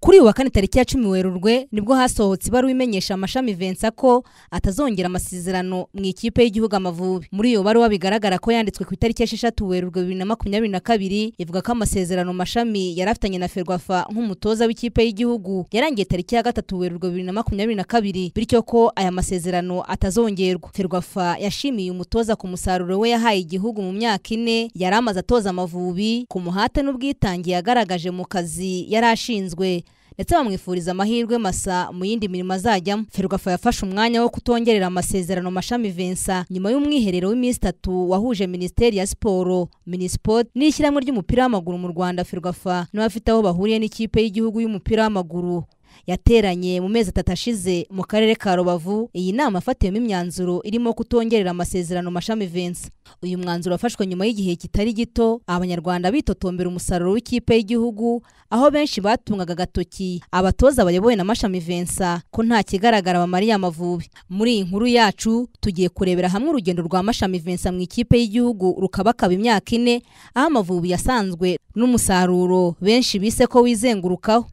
kuri uyu wa kane tariki ya cumi werurwe nibwo hasohotse ibaruwa imenyesha amashami vensa ko atazongera amasezerano mu ikipe y'igihugu amavubi muri iyo baruwa bigaragara ko yanditswe ku itariki esheshatu werurwe bibiri na makumyabiri na kabiri ivuga ko amasezerano mashami yari afitanye na ferwafa nk'umutoza w'ikipe y'igihugu yarangiye tariki ya gatatu werurwe bibiri na makumyabiri na kabiri bityo ko aya masezerano atazongerwa ferwafa yashimiye umutoza ku musaruro we yahaye igihugu mu myaka ine yari amaze atoza amavubi ku muhate n'ubwitange yagaragaje mu kazi yari ashinzwe ndetse bamwifuriza amahirwe masa mu yindi mirimo azajyamo ferwafa yafashe umwanya wo kutongerera amasezerano mashami Vincent nyuma y'umwiherero w'iminsi itatu wahuje minisiteri ya siporo minisipoti n'ishyirahamwe ry'umupira w'amaguru mu rwanda ferwafa n'abafite aho bahuriye n'ikipe y'igihugu y'umupira w'amaguru yateranye mu mezi atatu ashize mu karere ka rubavu iyi nama afatiwemo imyanzuro irimo kutongerera amasezerano mashami vensa uyu mwanzuro wafashwe nyuma y'igihe kitari gito abanyarwanda bitotombera umusaruro w'ikipe y'igihugu aho benshi batungaga agatoki abatoza bayobowe na mashami vensa ko nta kigaragara bamariye amavubi muri iyi nkuru yacu tugiye kurebera hamwe urugendo rwa mashami vensa mu ikipe y'igihugu rukabakaba imyaka ine aho amavubi yasanzwe n'umusaruro benshi bise ko wizengurukaho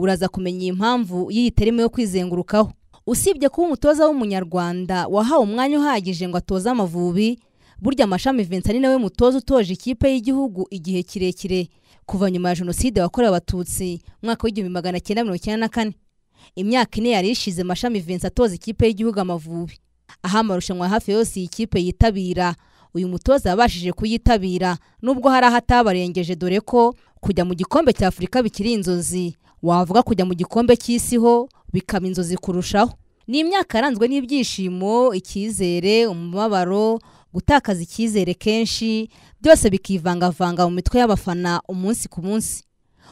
uraza kumenya impamvu y'iyi terima yo kwizengurukaho usibye kuba umutoza w'umunyarwanda wahawe umwanya uhagije ngo atoze amavubi burya amashami vincent ni nawe mutoza utoje ikipe y'igihugu igihe kirekire kuva nyuma ya jenoside wakorewe abatutsi umwaka w'igihumbi magana cyenda mirongo icyenda na kane imyaka ine yari ishize mashami vincent atoza ikipe y'igihugu amavubi aho amarushanwa hafi yose iyi kipe yitabira uyu mutoza yabashije kuyitabira nubwo hari aho atabarengeje dore ko kujya mu gikombe cya afurika bikiri inzozi wavuga kujya mu gikombe cy'isi ho bikaba inzozi kurushaho ni imyaka yaranzwe n'ibyishimo icyizere umubabaro gutakaza icyizere kenshi byose bikivangavanga mu mitwe y'abafana umunsi ku munsi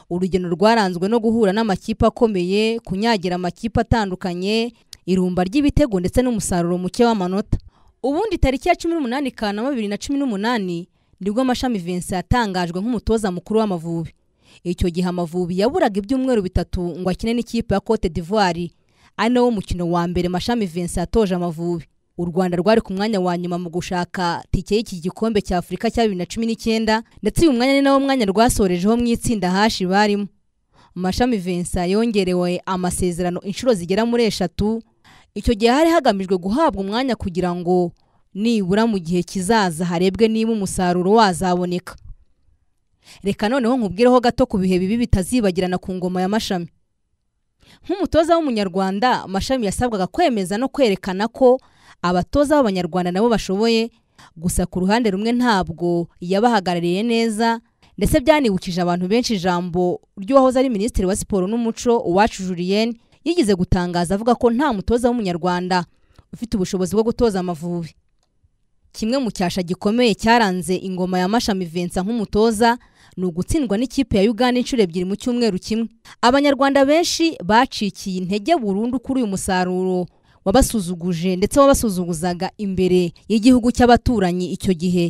urugendo rwaranzwe no guhura n'amakipe akomeye kunyagira amakipe atandukanye irumba ry'ibitego ndetse n'umusaruro muke w'amanota ubundi tariki ya cumi n'umunani kanama bibiri na cumi n'umunani nibwo amashami vincent yatangajwe nk'umutoza mukuru w'amavubi icyo gihe amavubi yaburaga ibyumweru bitatu ngo akine n'ikipe ya cote d'ivoire ari nawo mukino wa mbere mashami vincent yatoje amavubi u rwanda rwari ku mwanya wa nyuma mu gushaka tike y'iki gikombe cya afurika cya bibiri na cumi n'icyenda ndetse uyu mwanya ni nawo mwanya rwasorejeho mu itsinda hashi barimo mashami vincent yongerewe amasezerano inshuro zigera muri eshatu icyo gihe hari hagamijwe guhabwa umwanya kugira ngo nibura mu gihe kizaza harebwe niba umusaruro wazaboneka reka noneho nkubwireho gato ku bihe bibi bitazibagirana ku ngoma ya mashami nk'umutoza w'umunyarwanda mashami yasabwaga kwemeza no kwerekana ko abatoza b'abanyarwanda nabo bashoboye gusa ku ruhande rumwe ntabwo yabahagarariye neza ndetse byanibukije abantu benshi ijambo ry'uwahoze ari minisitiri wa siporo n'umuco uwacu Julien yigeze gutangaza avuga ko nta mutoza w'umunyarwanda ufite ubushobozi bwo gutoza amavubi kimwe mu cyasha gikomeye cyaranze ingoma ya mashami Vincent nk'umutoza ni ugutsindwa n'ikipe ya uganda inshuro ebyiri mu cyumweru kimwe abanyarwanda benshi bacikiye intege burundu kuri uyu musaruro wabasuzuguje ndetse wabasuzuguzaga imbere y'igihugu cy'abaturanyi icyo gihe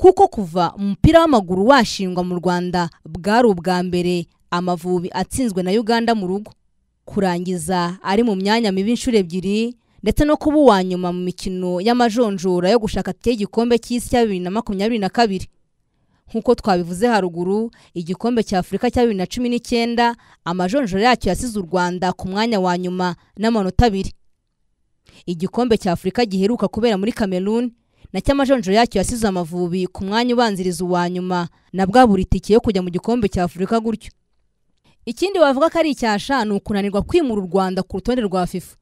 kuko kuva umupira w'amaguru washingwa mu rwanda bwari ubwa mbere amavubi atsinzwe na uganda mu rugo kurangiza ari mu myanya mibi inshuro ebyiri ndetse no kuba uwa nyuma mu mikino y'amajonjora yo gushaka ateye igikombe cy'isi cya bibiri na makumyabiri na kabiri nk'uko twabivuze haruguru igikombe cya afurika cya bibiri na cumi n'icyenda amajonjora yacyo yasize u rwanda ku mwanya wa nyuma n'amanota abiri igikombe cya afurika giheruka kubera muri cameroon na cyamajonjoro yacyo yasize amavubi ku mwanya ubanziriza uwa nyuma na bwa buri tike yo kujya mu gikombe cya afurika gutyo ikindi wavuga ko ari icyasha ni ukunanirwa kwimura u rwanda ku rutonde rwa fifa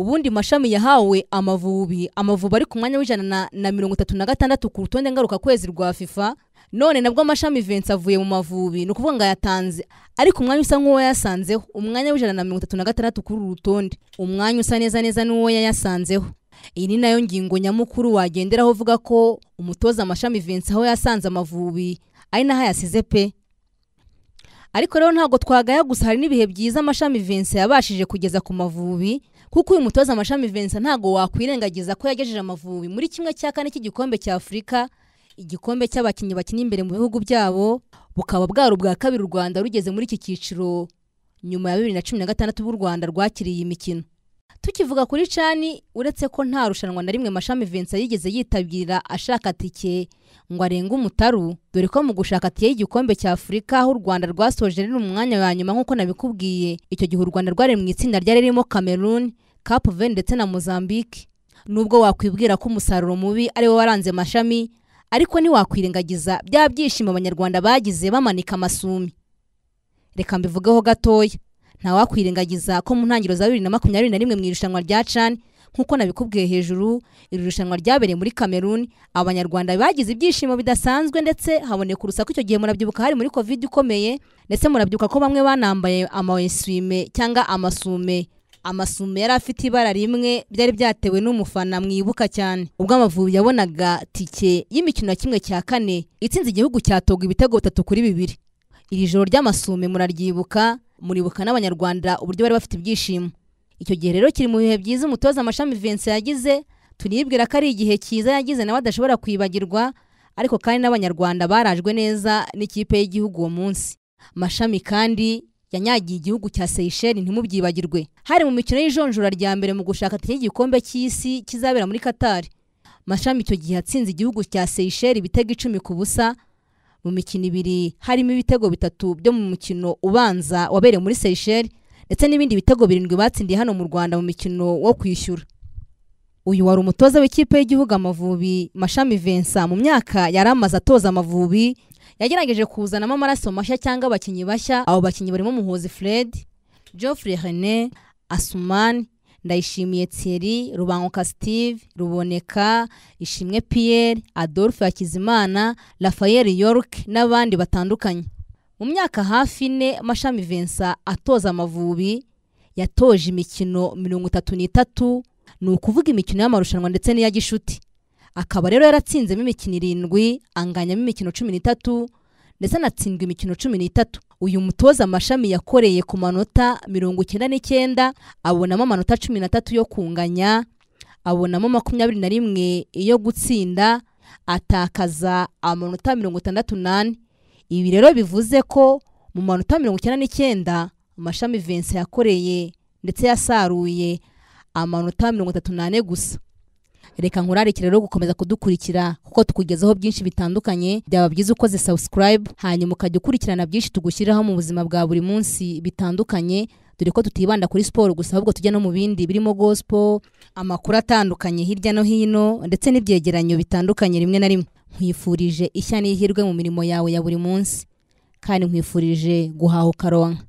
ubundi mashami yahawe amavubi amavubi ari ku mwanya w'ijana na mirongo itatu na gatandatu ku rutonde kwezi rwa fifa none nabwo amashami Vincent avuye mu mavubi ni ukuvuga ngo ayatanze ariko umwanya usa nk'uwo yasanzeho umwanya w'ijana na mirongo itatu na gatandatu kuri uru rutonde umwanya usa neza neza n'uwo yayasanzeho iyi ni nayo ngingo nyamukuru wagenderaho uvuga ko umutoza amashami Vincent aho yasanze amavubi ari naho ayasize pe ariko rero ntabwo twagaya gusa hari n'ibihe byiza amashami Vincent yabashije kugeza ku mavubi kuko uyu mutoza amashami Vincent ntago wakwirengagiza ko yagejeje amavubi muri kimwe cya kane cy'igikombe cya Afurika igikombe cy'abakinnyi bakina imbere mu bihugu byabo bukaba bwari ubwa kabiri u Rwanda rugeze muri iki cyiciro nyuma ya bibiri na cumi na gatandatu b'u Rwanda rwakiriye imikino tukivuga kuri cani uretse ko nta rushanwa na rimwe mashami vincent yigeze yitabira ashaka tike ngo arenga umutaru dore ko mu gushaka tike y'igikombe cya afurika aho u rwanda rwasoje riri umwanya wa nyuma nk'uko nabikubwiye icyo gihe u rwanda rwari mu itsinda ryari ririmo cameroon capuve ndetse na mozambique nubwo wakwibwira ko umusaruro mubi ari wo waranze mashami ariko ntiwakwirengagiza bya byishimo abanyarwanda bagize bamanika amasumi reka mbivugeho gatoya ntawakwirengagiza ko mu ntangiriro za bibiri na makumyabiri na rimwe mu irushanwa rya cani nk'uko nabikubwiye hejuru iri rushanwa ryabereye muri kameruni abanyarwanda bagize ibyishimo bidasanzwe ndetse haboneka urusaku icyo gihe murabyibuka hari muri kovide ikomeye ndetse murabyibuka ko bamwe banambaye amawesume cyangwa amasume amasume yari afite ibara rimwe byari byatewe n'umufana mwibuka cyane ubwo amavubi yabonaga tike y'imikino kimwe cya kane itsinze igihugu cyatoga ibitego bitatu kuri bibiri iri joro ry'amasume muraryibuka muribuka n'abanyarwanda uburyo bari bafite ibyishimo icyo gihe rero kiri mu bihe byiza umutoza amashami Vincent yagize tunibwira ko ari igihe cyiza yagize nawe adashobora kwibagirwa ariko kandi n'abanyarwanda barajwe neza n'ikipe y'igihugu uwo munsi mashami kandi yanyagiye igihugu cya Seychelles ntimubyibagirwe hari mu mikino y'ijonjora rya mbere mu gushaka igikombe cy'isi kizabera muri Qatar mashami icyo gihe yatsinze igihugu cya Seychelles ibitego icumi ku busa mu mikino ibiri harimo ibitego bitatu byo mu mukino ubanza wabereye muri Seychelles ndetse n'ibindi bitego birindwi batsindiye hano mu Rwanda mu mikino wo kwishyura uyu wari umutoza w'ikipe y'igihugu amavubi mashami Vincent mu myaka yari amaze atoza amavubi yagerageje kuzanamo amaraso mashya cyangwa abakinnyi bashya abo bakinnyi barimo muhozi Fred Geoffrey Rene Asumani ndayishimiye Thierry rubanguka steve ruboneka ishimwe pierre adolphe hakizimana rafael york n'abandi batandukanye mu myaka hafi ine mashami Vincent atoza amavubi yatoje imikino mirongo itatu n'itatu ni ukuvuga imikino y'amarushanwa ndetse n'iya gishuti akaba rero yaratsinzemo imikino irindwi anganyamo imikino cumi n'itatu ndetse anatsindwa imikino cumi n'itatu uyu mutoza amashami yakoreye ku manota mirongo icyenda n'icyenda abonamo amanota cumi n'atatu yo kunganya abonamo makumyabiri na rimwe iyo gutsinda atakaza amanota mirongo itandatu n'ane ibi rero bivuze ko mu manota mirongo icyenda n'icyenda amashami Vincent yakoreye ndetse yasaruye amanota mirongo itatu n'ane gusa reka nkurarikire rero gukomeza kudukurikira kuko tukugezaho byinshi bitandukanye byaba byiza ukoze subscribe hanyuma ukajya ukurikirana byinshi tugushyiriraho mu buzima bwa buri munsi bitandukanye dore ko tutibanda kuri siporo gusa ahubwo tujya no mu bindi birimo gospel amakuru atandukanye hirya no hino ndetse n'ibyegeranyo bitandukanye rimwe na rimwe nkwifurije ishya n'ihirwe mu mirimo yawe ya buri munsi kandi nkwifurije guhaha ukaronka